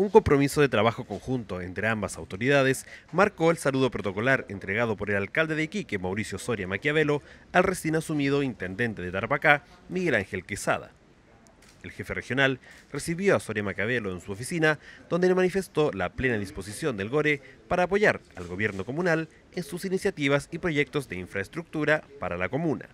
Un compromiso de trabajo conjunto entre ambas autoridades marcó el saludo protocolar entregado por el alcalde de Iquique, Mauricio Soria Maquiavelo, al recién asumido intendente de Tarapacá, Miguel Ángel Quesada. El jefe regional recibió a Soria Maquiavelo en su oficina, donde le manifestó la plena disposición del GORE para apoyar al gobierno comunal en sus iniciativas y proyectos de infraestructura para la comuna.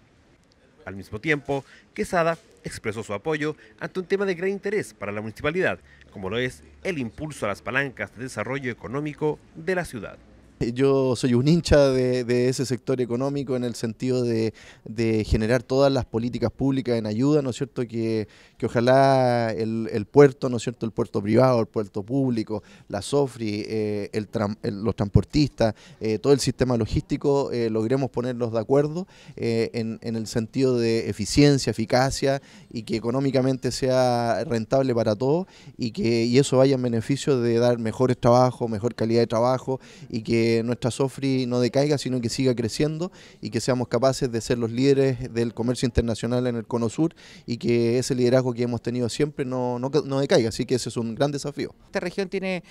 Al mismo tiempo, Quesada expresó su apoyo ante un tema de gran interés para la municipalidad, como lo es el impulso a las palancas de desarrollo económico de la ciudad yo soy un hincha de, ese sector económico en el sentido de, generar todas las políticas públicas en ayuda, ¿no es cierto? Que, ojalá el, puerto, ¿no es cierto? El puerto privado, el puerto público, la SOFRI, eh, los transportistas, eh, todo el sistema logístico, eh, logremos ponerlos de acuerdo en, en, el sentido de eficiencia, eficacia y que económicamente sea rentable para todos y que y eso vaya en beneficio de dar mejores trabajos, mejor calidad de trabajo y que nuestra Sofri no decaiga, sino que siga creciendo y que seamos capaces de ser los líderes del comercio internacional en el Cono Sur y que ese liderazgo que hemos tenido siempre no, no, no decaiga. Así que ese es un gran desafío. Esta región tiene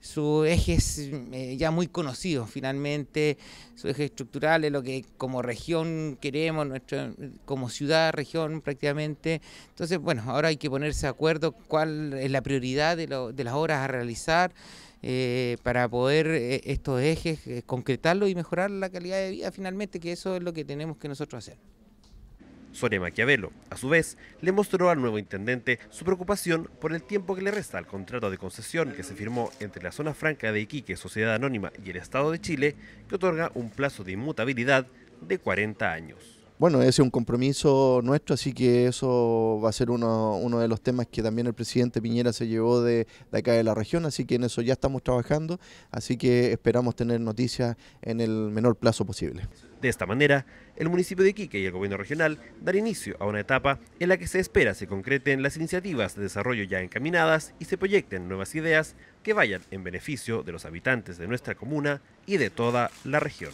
sus ejes eh, ya muy conocidos finalmente, su eje estructural es lo que como región queremos, nuestro como ciudad, región prácticamente. Entonces, bueno, ahora hay que ponerse de acuerdo cuál es la prioridad de, de las obras a realizar. Eh, para poder eh, estos ejes eh, concretarlos y mejorar la calidad de vida finalmente, que eso es lo que tenemos que nosotros hacer. Sonia Maquiavelo, a su vez, le mostró al nuevo intendente su preocupación por el tiempo que le resta al contrato de concesión que se firmó entre la zona franca de Iquique, Sociedad Anónima y el Estado de Chile, que otorga un plazo de inmutabilidad de 40 años bueno, ese es un compromiso nuestro, así que eso va a ser uno, de los temas que también el presidente Piñera se llevó de, acá de la región, así que en eso ya estamos trabajando, así que esperamos tener noticias en el menor plazo posible. De esta manera, el municipio de Quique y el gobierno regional darán inicio a una etapa en la que se espera se concreten las iniciativas de desarrollo ya encaminadas y se proyecten nuevas ideas que vayan en beneficio de los habitantes de nuestra comuna y de toda la región.